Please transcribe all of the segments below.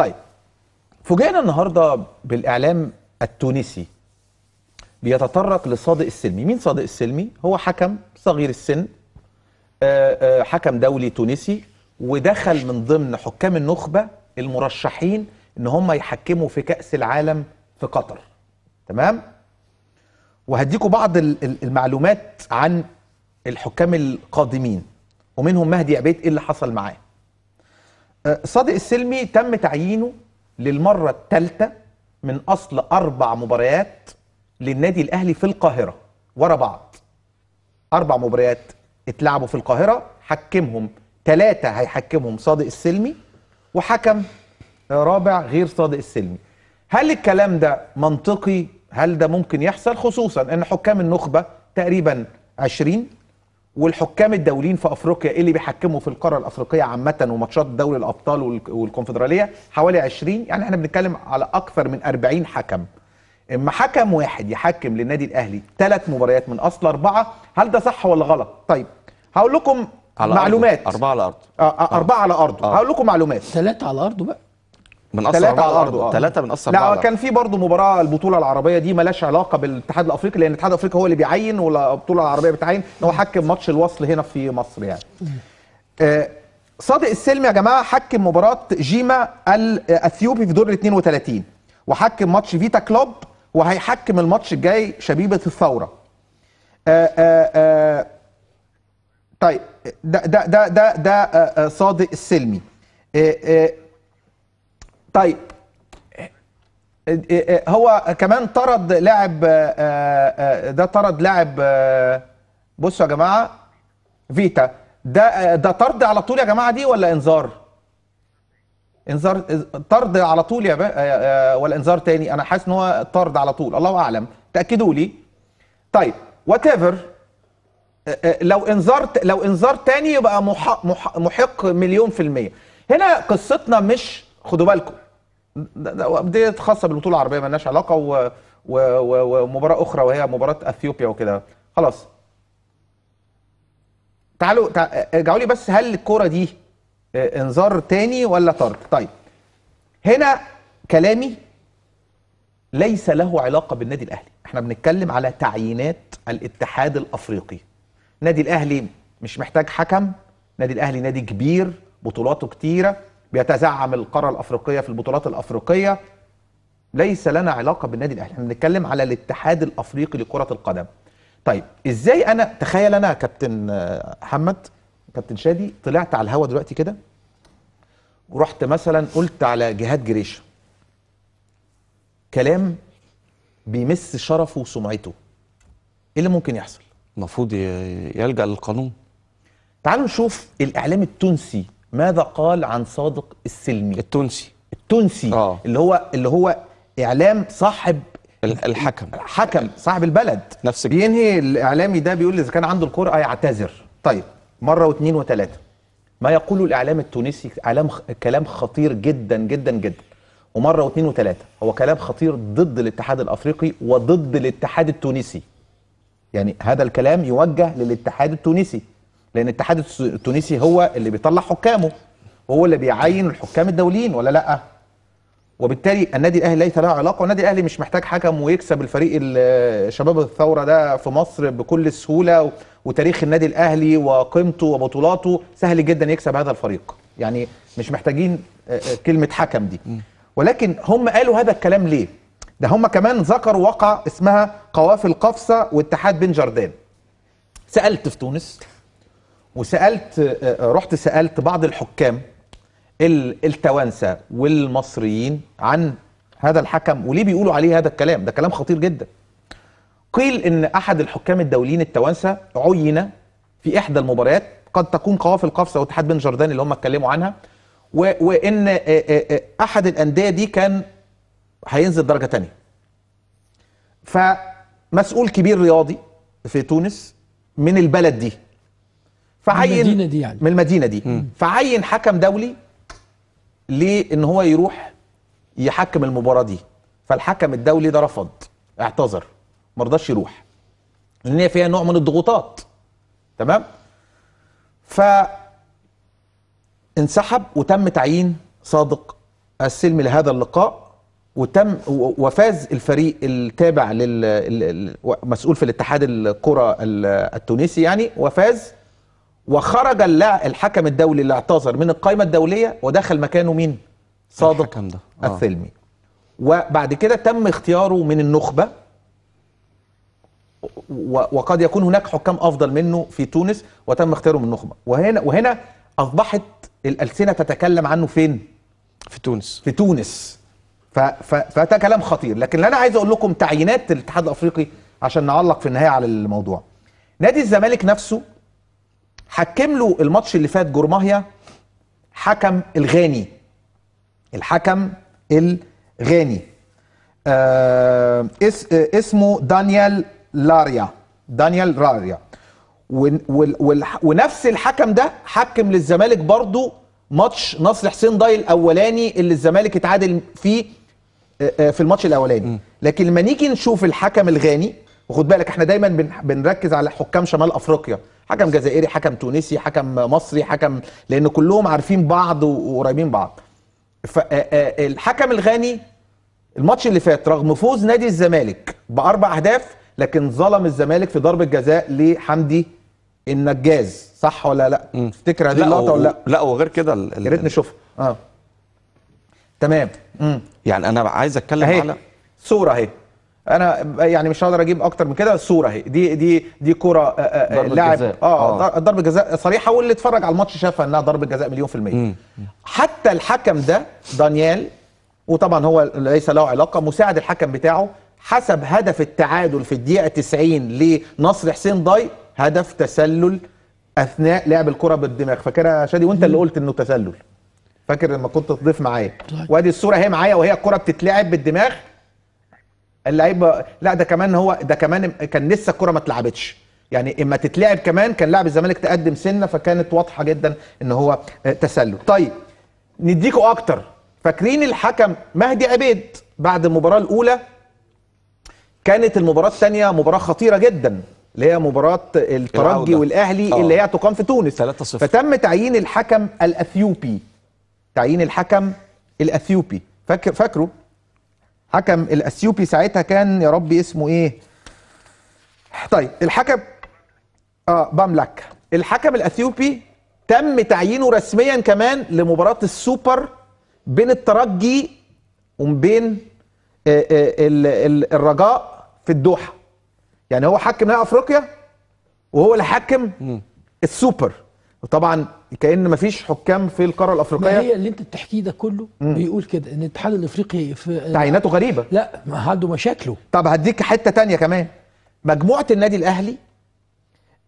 طيب فوجئنا النهارده بالاعلام التونسي بيتطرق لصادق السلمي مين صادق السلمي هو حكم صغير السن آه، آه، حكم دولي تونسي ودخل من ضمن حكام النخبه المرشحين ان هم يحكموا في كاس العالم في قطر تمام وهديكم بعض المعلومات عن الحكام القادمين ومنهم مهدي عبيد ايه اللي حصل معاه آه، صادق السلمي تم تعيينه للمرة الثالثة من أصل أربع مباريات للنادي الأهلي في القاهرة ورا بعض أربع مباريات اتلعبوا في القاهرة حكمهم ثلاثة هيحكمهم صادق السلمي وحكم آه، رابع غير صادق السلمي هل الكلام ده منطقي هل ده ممكن يحصل خصوصا ان حكام النخبة تقريبا 20 والحكام الدوليين في افريقيا إيه اللي بيحكموا في القاره الافريقيه عامه وماتشات دوري الابطال والكونفدراليه حوالي 20 يعني احنا بنتكلم على اكثر من 40 حكم اما حكم واحد يحكم للنادي الاهلي ثلاث مباريات من اصل اربعه هل ده صح ولا غلط طيب هقول لكم على معلومات أربعة على أرضه آه، آه، أربعة على أرضه آه. هقول لكم معلومات ثلاثة على أرضه بقى اصل ثلاثة على ارضه اه ثلاثة بنقصر لا كان في برضه مباراة البطولة العربية دي مالهاش علاقة بالاتحاد الافريقي لان الاتحاد الافريقي هو اللي بيعين والبطولة العربية بتعين ان هو حكم ماتش الوصل هنا في مصر يعني. آه صادق السلمي يا جماعة حكم مباراة جيما الاثيوبي في دور ال 32 وحكم ماتش فيتا كلوب وهيحكم الماتش الجاي شبيبة الثورة. آآ آه، آآ آه، آه، طيب ده ده ده ده, ده صادق السلمي. آآ طيب هو كمان طرد لاعب آه، آه، ده طرد لاعب آه، بصوا يا جماعه فيتا ده ده طرد على طول يا جماعه دي ولا انذار؟ انذار طرد على طول يا با... ولا انذار تاني انا حاسس ان هو طرد على طول الله اعلم تاكدوا لي طيب وات ايفر لو انذار لو انذار تاني يبقى محق, محق مليون في الميه هنا قصتنا مش خدوا بالكم دي خاصه بالبطوله العربيه مالناش علاقه و... و... و... ومباراه اخرى وهي مباراه اثيوبيا وكده خلاص تعالوا ارجعوا لي بس هل الكوره دي آه، انذار تاني ولا طرد طيب هنا كلامي ليس له علاقه بالنادي الاهلي احنا بنتكلم على تعيينات الاتحاد الافريقي النادي الاهلي مش محتاج حكم النادي الاهلي نادي كبير بطولاته كتيره بيتزعم القاره الافريقيه في البطولات الافريقيه ليس لنا علاقه بالنادي الاهلي احنا بنتكلم على الاتحاد الافريقي لكره القدم طيب ازاي انا تخيل انا كابتن آه، محمد كابتن شادي طلعت على الهوا دلوقتي كده ورحت مثلا قلت على جهاد جريشه كلام بيمس شرفه وسمعته ايه اللي ممكن يحصل المفروض يلجا للقانون تعالوا نشوف الاعلام التونسي ماذا قال عن صادق السلمي التونسي التونسي آه. اللي هو اللي هو اعلام صاحب الحكم حكم صاحب البلد نفس بينهي الاعلامي ده بيقول اذا كان عنده الكره يعتذر طيب مره واثنين وثلاثه ما يقوله الاعلام التونسي اعلام كلام خطير جدا جدا جدا ومره واثنين وثلاثه هو كلام خطير ضد الاتحاد الافريقي وضد الاتحاد التونسي يعني هذا الكلام يوجه للاتحاد التونسي لان الاتحاد التونسي هو اللي بيطلع حكامه وهو اللي بيعين الحكام الدوليين ولا لا وبالتالي النادي الاهلي ليس له علاقه والنادي الاهلي مش محتاج حكم ويكسب الفريق شباب الثوره ده في مصر بكل سهوله وتاريخ النادي الاهلي وقيمته وبطولاته سهل جدا يكسب هذا الفريق يعني مش محتاجين كلمه حكم دي ولكن هم قالوا هذا الكلام ليه ده هم كمان ذكروا وقع اسمها قوافل قفصه واتحاد بن جردان سالت في تونس وسالت رحت سالت بعض الحكام التوانسه والمصريين عن هذا الحكم وليه بيقولوا عليه هذا الكلام ده كلام خطير جدا قيل ان احد الحكام الدوليين التوانسه عين في احدى المباريات قد تكون قوافل قفصه او اتحاد بن جردان اللي هم اتكلموا عنها وان احد الانديه دي كان هينزل درجه تانية فمسؤول كبير رياضي في تونس من البلد دي فعين من المدينه دي يعني من المدينه دي مم. فعين حكم دولي لان هو يروح يحكم المباراه دي فالحكم الدولي ده رفض اعتذر ما رضاش يروح لان هي فيها نوع من الضغوطات تمام ف انسحب وتم تعيين صادق السلمي لهذا اللقاء وتم وفاز الفريق التابع للمسؤول في الاتحاد الكره التونسي يعني وفاز وخرج الحكم الدولي اللي اعتذر من القائمه الدوليه ودخل مكانه مين؟ صادق الحكم ده. آه. الثلمي وبعد كده تم اختياره من النخبه وقد يكون هناك حكام افضل منه في تونس وتم اختياره من النخبه وهنا وهنا اصبحت الالسنه تتكلم عنه فين؟ في تونس في تونس ف ف فده كلام خطير لكن اللي انا عايز اقول لكم تعيينات الاتحاد الافريقي عشان نعلق في النهايه على الموضوع نادي الزمالك نفسه حكم له الماتش اللي فات جورماهيا حكم الغاني الحكم الغاني آه اسمه دانيال لاريا دانيال لاريا ونفس الحكم ده حكم للزمالك برضه ماتش نصر حسين ضاي الاولاني اللي الزمالك اتعادل فيه آه، آه، في الماتش الاولاني لكن لما نيجي نشوف الحكم الغاني وخد بالك احنا دايما بنركز على حكام شمال افريقيا حكم جزائري حكم تونسي حكم مصري حكم لان كلهم عارفين بعض وقريبين بعض فالحكم آه، آه، الغاني الماتش اللي فات رغم فوز نادي الزمالك باربع اهداف لكن ظلم الزمالك في ضربه جزاء لحمدي النجاز صح ولا لا تفتكر هذه اللقطه ولا لا لا وغير كده يا ريت نشوفها اه تمام مم. يعني انا عايز اتكلم على صوره اهي انا يعني مش هقدر اجيب اكتر من كده الصوره اهي دي دي دي كره آه، آه، لاعب اه, آه. ضربه جزاء صريحه واللي اتفرج على الماتش شافها انها ضربه جزاء مليون في الميه مم. حتى الحكم ده دانيال وطبعا هو ليس له علاقه مساعد الحكم بتاعه حسب هدف التعادل في الدقيقه 90 لنصر حسين ضاي هدف تسلل اثناء لعب الكره بالدماغ فاكرها يا شادي وانت اللي قلت انه تسلل فاكر لما كنت تضيف معايا طيب. وادي الصوره اهي معايا وهي الكره بتتلعب بالدماغ اللعيب لا ده كمان هو ده كمان كان لسه الكره ما اتلعبتش يعني اما تتلعب كمان كان لاعب الزمالك تقدم سنه فكانت واضحه جدا ان هو آه، تسلل طيب نديكوا اكتر فاكرين الحكم مهدي عبيد بعد المباراه الاولى كانت المباراه الثانيه مباراه خطيره جدا اللي هي مباراه الترجي العودة. والاهلي أوه. اللي هي تقام في تونس 3-0 فتم تعيين الحكم الاثيوبي تعيين الحكم الاثيوبي فاكر فاكره حكم الاثيوبي ساعتها كان يا ربي اسمه ايه طيب الحكم اه باملك الحكم الاثيوبي تم تعيينه رسميا كمان لمباراه السوبر بين الترجي وبين آه، آه، الرجاء في الدوحه يعني هو حكم نهائي افريقيا وهو اللي حكم السوبر طبعا كان مفيش حكام في القاره الافريقيه ما هي اللي انت بتحكيه ده كله مم. بيقول كده ان الاتحاد الافريقي في تعييناته غريبه لا ما عنده مشاكله طب هديك حته تانية كمان مجموعه النادي الاهلي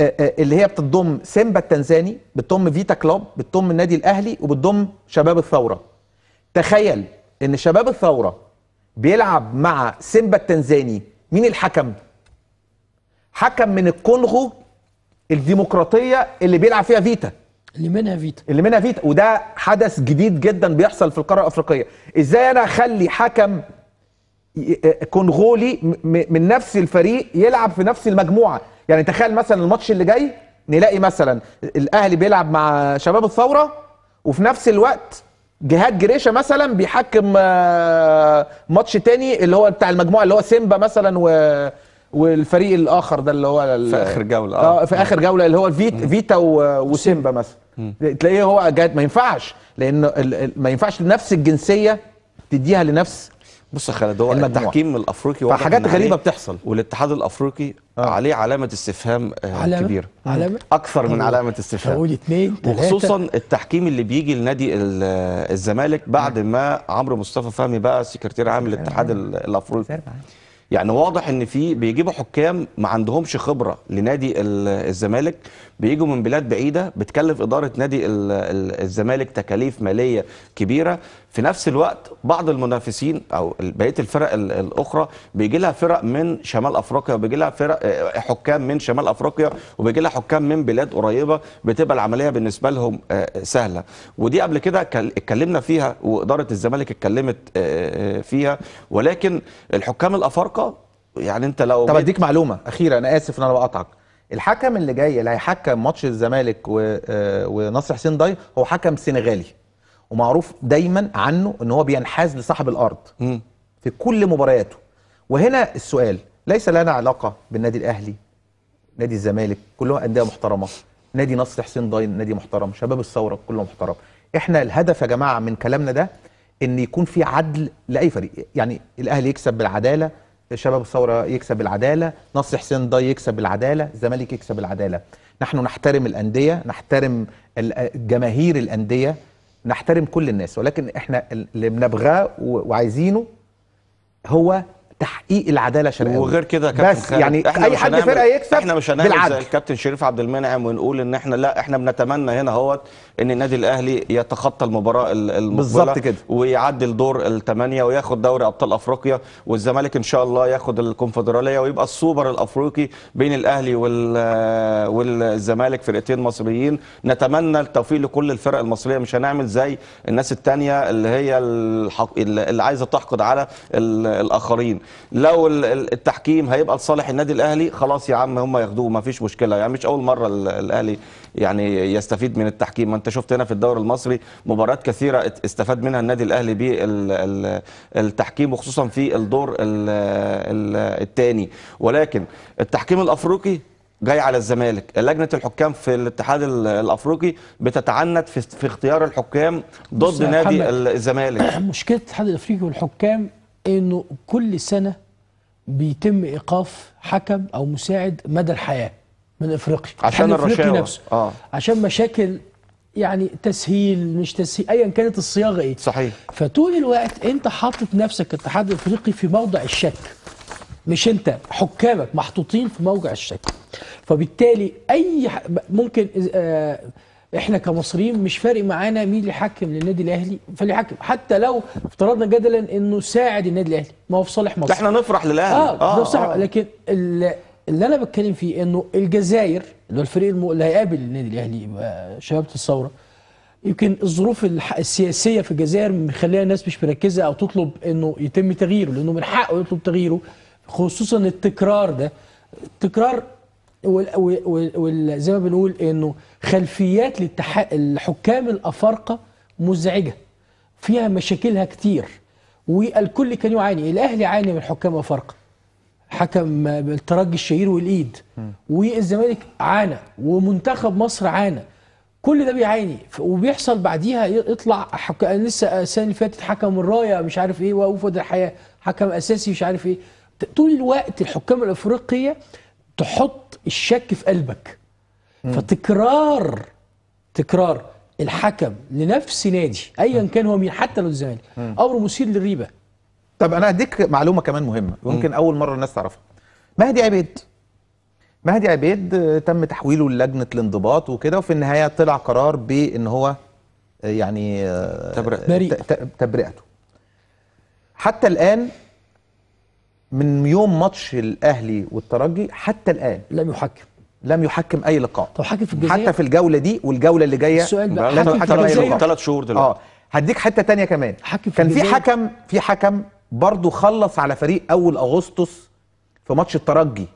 آه، آه، اللي هي بتضم سيمبا التنزاني بتضم فيتا كلوب بتضم النادي الاهلي وبتضم شباب الثوره تخيل ان شباب الثوره بيلعب مع سيمبا التنزاني مين الحكم حكم من الكونغو الديمقراطيه اللي بيلعب فيها فيتا اللي منها فيتا اللي منها فيتا وده حدث جديد جدا بيحصل في القاره الافريقيه ازاي انا اخلي حكم آه، كونغولي من نفس الفريق يلعب في نفس المجموعه يعني تخيل مثلا الماتش اللي جاي نلاقي مثلا الاهلي بيلعب مع شباب الثوره وفي نفس الوقت جهاد جريشه مثلا بيحكم آه، ماتش تاني اللي هو بتاع المجموعه اللي هو سيمبا مثلا و... والفريق الاخر ده اللي هو في اخر جوله آه. اه في اخر جوله اللي هو فيت فيتا وسيمبا مثلا تلاقيه هو جاد ما ينفعش لان ما ينفعش لنفس الجنسيه تديها لنفس بص يا خالد هو التحكيم الافريقي حاجات غريبه بتحصل والاتحاد الافريقي آه. عليه علامه استفهام آه، علامة. كبيره علامة. اكثر من علامه استفهام اقول اثنين وخصوصا التحكيم اللي بيجي لنادي الزمالك بعد ما عمرو مصطفى فهمي بقى سكرتير عام للاتحاد الافريقي يعني واضح ان في بيجيبوا حكام ما عندهمش خبره لنادي الزمالك بيجوا من بلاد بعيده بتكلف اداره نادي الزمالك تكاليف ماليه كبيره في نفس الوقت بعض المنافسين او بقيه الفرق الاخرى بيجي لها فرق من شمال افريقيا وبيجي لها فرق آه، آه، حكام من شمال افريقيا وبيجي لها حكام من بلاد قريبه بتبقى العمليه بالنسبه لهم آه، سهله ودي قبل كده اتكلمنا فيها واداره الزمالك اتكلمت فيها ولكن الحكام الافارقه يعني انت لو طب اديك معلومه اخيره انا اسف ان انا بقطعك الحكم اللي جاي اللي هيحكم ماتش الزمالك ونصر حسين داي هو حكم سنغالي ومعروف دايما عنه ان هو بينحاز لصاحب الارض م. في كل مبارياته وهنا السؤال ليس لنا علاقه بالنادي الاهلي نادي الزمالك كلها انديه محترمه نادي نصر حسين ضاين نادي محترم شباب الثوره كله محترم احنا الهدف يا جماعه من كلامنا ده ان يكون في عدل لاي فريق يعني الاهلي يكسب بالعداله شباب الثوره يكسب بالعداله نصر حسين ضاي يكسب بالعداله الزمالك يكسب بالعداله نحن نحترم الانديه نحترم جماهير الانديه نحترم كل الناس ولكن احنا اللي بنبغاه وعايزينه هو تحقيق العداله الشرقاويه وغير كده كابتن بس يعني احنا اي حد فرقه يكسب احنا مش هنعمل زي الكابتن شريف عبد المنعم ونقول ان احنا لا احنا بنتمنى هنا اهوت ان النادي الاهلي يتخطى المباراه المقبله بالظبط كده ويعدي دور الثمانيه وياخد دوري ابطال افريقيا والزمالك ان شاء الله ياخد الكونفدراليه ويبقى السوبر الافريقي بين الاهلي وال والزمالك فرقتين مصريين نتمنى التوفيق لكل الفرق المصريه مش هنعمل زي الناس الثانيه اللي هي الحق... اللي عايزه تحقد على الاخرين لو التحكيم هيبقى لصالح النادي الاهلي خلاص يا عم هم ياخدوه ما فيش مشكله يعني مش اول مره الاهلي يعني يستفيد من التحكيم ما انت شفت هنا في الدوري المصري مباريات كثيره استفاد منها النادي الاهلي بالتحكيم وخصوصا في الدور الثاني ولكن التحكيم الافريقي جاي على الزمالك لجنه الحكام في الاتحاد الافريقي بتتعنت في, في اختيار الحكام ضد نادي الزمالك مشكله الاتحاد الافريقي والحكام انه كل سنه بيتم ايقاف حكم او مساعد مدى الحياه من افريقيا عشان يعني الرشاوى نفسه آه. عشان مشاكل يعني تسهيل مش تسهيل ايا كانت الصياغه ايه صحيح فطول الوقت انت حاطط نفسك الاتحاد الافريقي في موضع الشك مش انت حكامك محطوطين في موضع الشك فبالتالي اي ممكن آه احنا كمصريين مش فارق معانا مين اللي حكم للنادي الاهلي فليحكم حتى لو افترضنا جدلا انه ساعد النادي الاهلي ما هو في صالح مصر احنا نفرح للاهلي اه, آه, آه. لكن اللي, انا بتكلم فيه انه الجزائر اللي هو الفريق اللي هيقابل النادي الاهلي شباب الثوره يمكن الظروف السياسيه في الجزائر مخليها الناس مش مركزه او تطلب انه يتم تغييره لانه من حقه يطلب تغييره خصوصا التكرار ده التكرار وزي ما بنقول انه خلفيات الحكام الافارقه مزعجه فيها مشاكلها كتير والكل كان يعاني الاهلي عاني من حكام افارقه حكم الترجي الشهير والايد والزمالك عانى ومنتخب مصر عانى كل ده بيعاني وبيحصل بعديها يطلع حك... لسه السنه اللي فاتت حكم الرايه مش عارف ايه وقوف الحياه حكم اساسي مش عارف ايه طول الوقت الحكام الافريقيه تحط الشك في قلبك فتكرار تكرار الحكم لنفس نادي ايا كان هو مين حتى لو الزمالك امر مثير للريبه طب انا هديك معلومه كمان مهمه ممكن اول مره الناس تعرفها مهدي عبيد مهدي عبيد آه، تم تحويله للجنه الانضباط وكده وفي النهايه طلع قرار بان هو آه، يعني آه، تبرئته حتى الان من يوم ماتش الاهلي والترجي حتى الان لم يحكم لم يحكم اي لقاء طب حكم في الجزائر حتى في الجوله دي والجوله اللي جايه السؤال بقى حكم في الجزائر ثلاث شهور دلوقتي اه هديك حته ثانيه كمان حكم في كان في حكم في حكم برضه خلص على فريق اول اغسطس في ماتش الترجي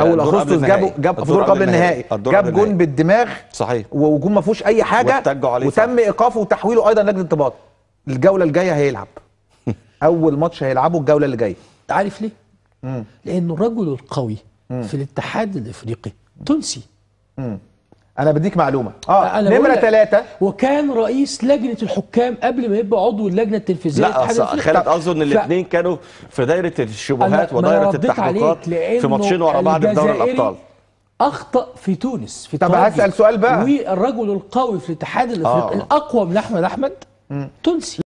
آه، اول اغسطس جابوا جاب في دور قبل النهائي جاب جون بالدماغ صحيح وجون ما فيهوش اي حاجه وتم ايقافه وتحويله ايضا لجنه انضباط الجوله الجايه هيلعب اول ماتش هيلعبه الجوله اللي جايه عارف ليه؟ مم. لأن الرجل القوي مم. في الاتحاد الإفريقي تونسي مم. أنا بديك معلومة آه نمرة ثلاثة وكان رئيس لجنة الحكام قبل ما يبقى عضو اللجنة التلفزيونيه لا خالد أظن إن الاثنين ف... كانوا في دايرة الشبهات ودايرة التحقيقات في ماتشين ورا بعض في دوري الأبطال اخطا في تونس في طب هسال سؤال بقى والرجل القوي في الاتحاد الافريقي آه. الاقوى من احمد احمد تونسي